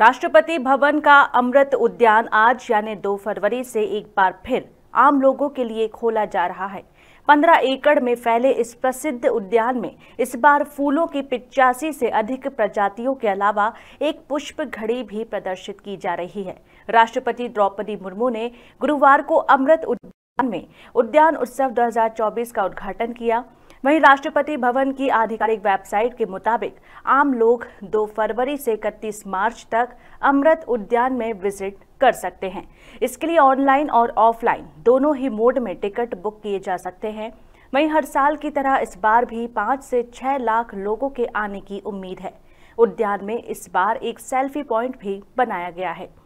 राष्ट्रपति भवन का अमृत उद्यान आज यानी 2 फरवरी से एक बार फिर आम लोगों के लिए खोला जा रहा है 15 एकड़ में फैले इस प्रसिद्ध उद्यान में इस बार फूलों की पिचासी से अधिक प्रजातियों के अलावा एक पुष्प घड़ी भी प्रदर्शित की जा रही है राष्ट्रपति द्रौपदी मुर्मू ने गुरुवार को अमृत उद्यान में उद्यान उत्सव 2024 का उद्घाटन किया वहीं राष्ट्रपति भवन की आधिकारिक वेबसाइट के मुताबिक आम लोग 2 फरवरी से 31 मार्च तक अमृत उद्यान में विजिट कर सकते हैं इसके लिए ऑनलाइन और ऑफलाइन दोनों ही मोड में टिकट बुक किए जा सकते हैं वहीं हर साल की तरह इस बार भी पाँच से छः लाख लोगों के आने की उम्मीद है उद्यान में इस बार एक सेल्फी पॉइंट भी बनाया गया है